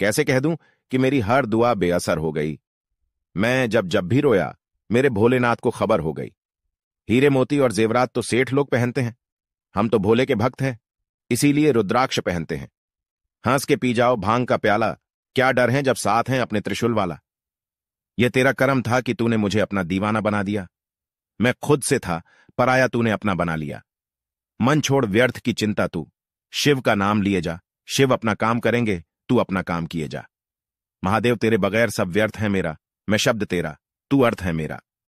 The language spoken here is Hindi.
कैसे कह दूं कि मेरी हर दुआ बेअसर हो गई मैं जब जब भी रोया मेरे भोलेनाथ को खबर हो गई हीरे मोती और जेवरात तो सेठ लोग पहनते हैं हम तो भोले के भक्त हैं इसीलिए रुद्राक्ष पहनते हैं हंस के पी जाओ भांग का प्याला क्या डर है जब साथ हैं अपने त्रिशूल वाला यह तेरा कर्म था कि तूने मुझे अपना दीवाना बना दिया मैं खुद से था पर आया तूने अपना बना लिया मन छोड़ व्यर्थ की चिंता तू शिव का नाम लिए जा शिव अपना काम करेंगे तू अपना काम किए जा महादेव तेरे बगैर सब व्यर्थ है मेरा मैं शब्द तेरा तू अर्थ है मेरा